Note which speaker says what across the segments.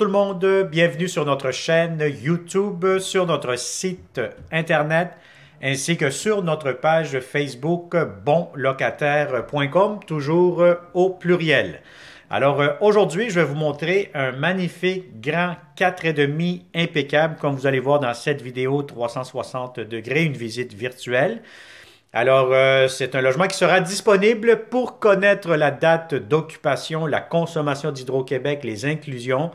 Speaker 1: tout le monde, bienvenue sur notre chaîne YouTube, sur notre site internet, ainsi que sur notre page Facebook bonlocataire.com, toujours euh, au pluriel. Alors euh, aujourd'hui, je vais vous montrer un magnifique grand 4,5 impeccable, comme vous allez voir dans cette vidéo 360 degrés, une visite virtuelle. Alors, euh, c'est un logement qui sera disponible pour connaître la date d'occupation, la consommation d'Hydro-Québec, les inclusions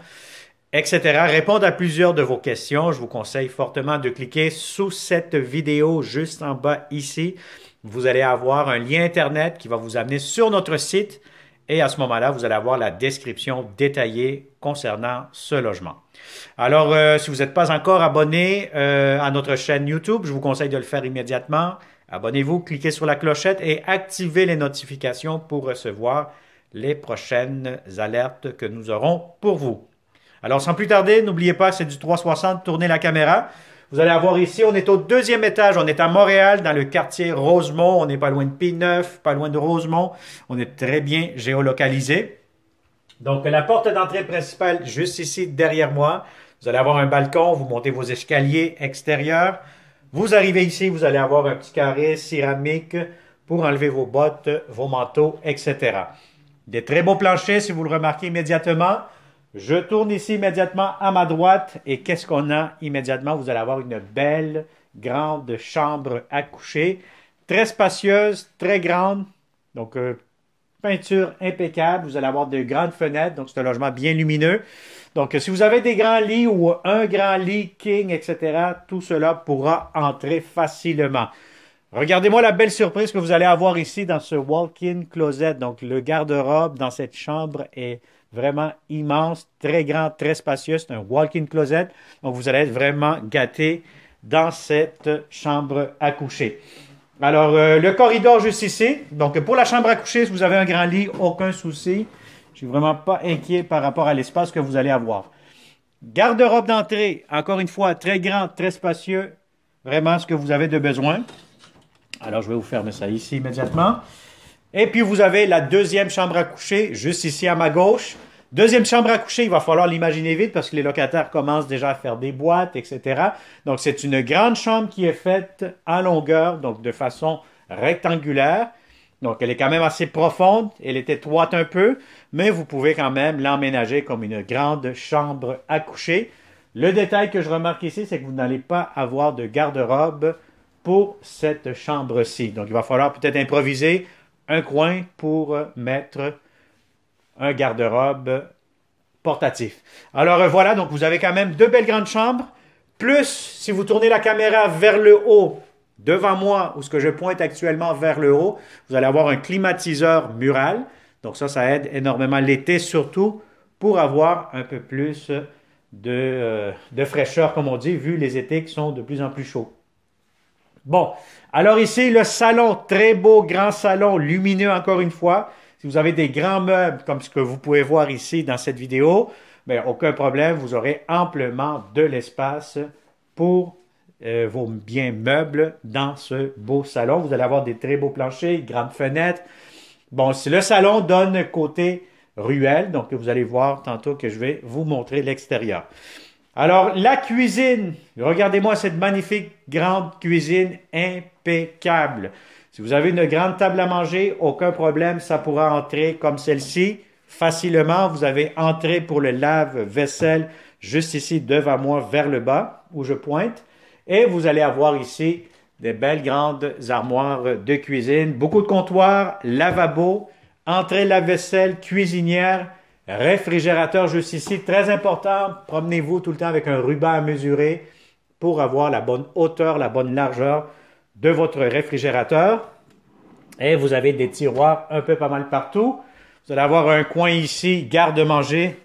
Speaker 1: etc. Répondre à plusieurs de vos questions. Je vous conseille fortement de cliquer sous cette vidéo juste en bas ici. Vous allez avoir un lien Internet qui va vous amener sur notre site et à ce moment-là, vous allez avoir la description détaillée concernant ce logement. Alors, euh, si vous n'êtes pas encore abonné euh, à notre chaîne YouTube, je vous conseille de le faire immédiatement. Abonnez-vous, cliquez sur la clochette et activez les notifications pour recevoir les prochaines alertes que nous aurons pour vous. Alors, sans plus tarder, n'oubliez pas, c'est du 360, tournez la caméra. Vous allez avoir ici, on est au deuxième étage, on est à Montréal, dans le quartier Rosemont, on n'est pas loin de P9, pas loin de Rosemont, on est très bien géolocalisé. Donc, la porte d'entrée principale, juste ici, derrière moi, vous allez avoir un balcon, vous montez vos escaliers extérieurs. Vous arrivez ici, vous allez avoir un petit carré céramique pour enlever vos bottes, vos manteaux, etc. Des très beaux planchers, si vous le remarquez immédiatement. Je tourne ici immédiatement à ma droite et qu'est-ce qu'on a immédiatement? Vous allez avoir une belle grande chambre à coucher, très spacieuse, très grande. Donc, euh, peinture impeccable. Vous allez avoir de grandes fenêtres, donc c'est un logement bien lumineux. Donc, si vous avez des grands lits ou un grand lit king, etc., tout cela pourra entrer facilement. Regardez-moi la belle surprise que vous allez avoir ici dans ce walk-in closet. Donc, le garde-robe dans cette chambre est vraiment immense, très grand, très spacieux. C'est un walk-in closet. Donc, vous allez être vraiment gâté dans cette chambre à coucher. Alors, euh, le corridor juste ici. Donc, pour la chambre à coucher, si vous avez un grand lit, aucun souci. Je suis vraiment pas inquiet par rapport à l'espace que vous allez avoir. Garde-robe d'entrée, encore une fois, très grand, très spacieux. Vraiment ce que vous avez de besoin. Alors, je vais vous fermer ça ici immédiatement. Et puis, vous avez la deuxième chambre à coucher, juste ici à ma gauche. Deuxième chambre à coucher, il va falloir l'imaginer vite parce que les locataires commencent déjà à faire des boîtes, etc. Donc c'est une grande chambre qui est faite à longueur, donc de façon rectangulaire. Donc elle est quand même assez profonde, elle est étroite un peu, mais vous pouvez quand même l'emménager comme une grande chambre à coucher. Le détail que je remarque ici, c'est que vous n'allez pas avoir de garde-robe pour cette chambre-ci. Donc il va falloir peut-être improviser un coin pour mettre un garde-robe portatif. Alors euh, voilà, donc vous avez quand même deux belles grandes chambres, plus si vous tournez la caméra vers le haut, devant moi, ou ce que je pointe actuellement vers le haut, vous allez avoir un climatiseur mural. Donc ça, ça aide énormément l'été, surtout pour avoir un peu plus de, euh, de, fraîcheur, comme on dit, vu les étés qui sont de plus en plus chauds. Bon, alors ici, le salon, très beau grand salon, lumineux encore une fois. Si vous avez des grands meubles comme ce que vous pouvez voir ici dans cette vidéo, mais ben, aucun problème, vous aurez amplement de l'espace pour euh, vos biens meubles dans ce beau salon. Vous allez avoir des très beaux planchers, grandes fenêtres. Bon, si le salon donne côté ruelle, donc vous allez voir tantôt que je vais vous montrer l'extérieur. Alors, la cuisine, regardez-moi cette magnifique grande cuisine impeccable. Si vous avez une grande table à manger, aucun problème, ça pourra entrer comme celle-ci facilement. Vous avez entrée pour le lave-vaisselle juste ici devant moi vers le bas où je pointe. Et vous allez avoir ici des belles grandes armoires de cuisine, beaucoup de comptoirs, lavabo, entrée lave-vaisselle, cuisinière, réfrigérateur juste ici. Très important, promenez-vous tout le temps avec un ruban à mesurer pour avoir la bonne hauteur, la bonne largeur de votre réfrigérateur. Et vous avez des tiroirs un peu pas mal partout. Vous allez avoir un coin ici, garde-manger,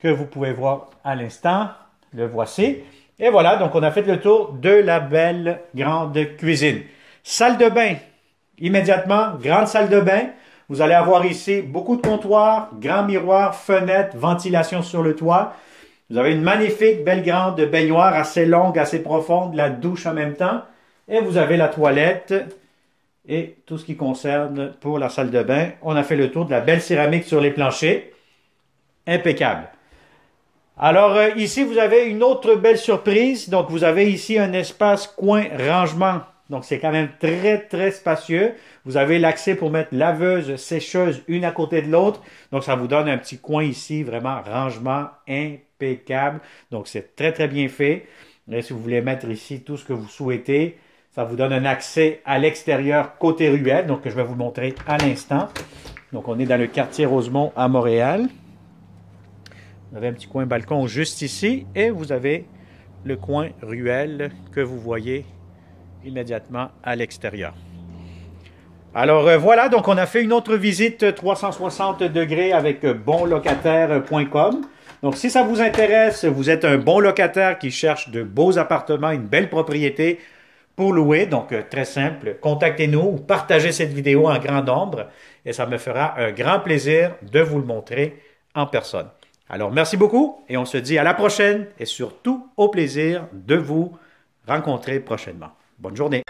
Speaker 1: que vous pouvez voir à l'instant. Le voici. Et voilà, donc on a fait le tour de la belle grande cuisine. Salle de bain, immédiatement, grande salle de bain. Vous allez avoir ici beaucoup de comptoirs, grands miroirs, fenêtres, ventilation sur le toit. Vous avez une magnifique belle grande baignoire assez longue, assez profonde, la douche en même temps. Et vous avez la toilette et tout ce qui concerne pour la salle de bain. On a fait le tour de la belle céramique sur les planchers. Impeccable. Alors euh, ici, vous avez une autre belle surprise. Donc vous avez ici un espace coin rangement. Donc c'est quand même très très spacieux. Vous avez l'accès pour mettre laveuse, sécheuse une à côté de l'autre. Donc ça vous donne un petit coin ici, vraiment rangement impeccable. Donc c'est très très bien fait. Et si vous voulez mettre ici tout ce que vous souhaitez, ça vous donne un accès à l'extérieur côté ruelle, donc que je vais vous montrer à l'instant. Donc on est dans le quartier Rosemont à Montréal. Vous avez un petit coin balcon juste ici et vous avez le coin ruelle que vous voyez immédiatement à l'extérieur. Alors euh, voilà, donc on a fait une autre visite 360 euh, degrés avec euh, bonlocataire.com. Donc si ça vous intéresse, vous êtes un bon locataire qui cherche de beaux appartements, une belle propriété, louer. Donc, euh, très simple, contactez-nous ou partagez cette vidéo en grand nombre et ça me fera un grand plaisir de vous le montrer en personne. Alors, merci beaucoup et on se dit à la prochaine et surtout au plaisir de vous rencontrer prochainement. Bonne journée.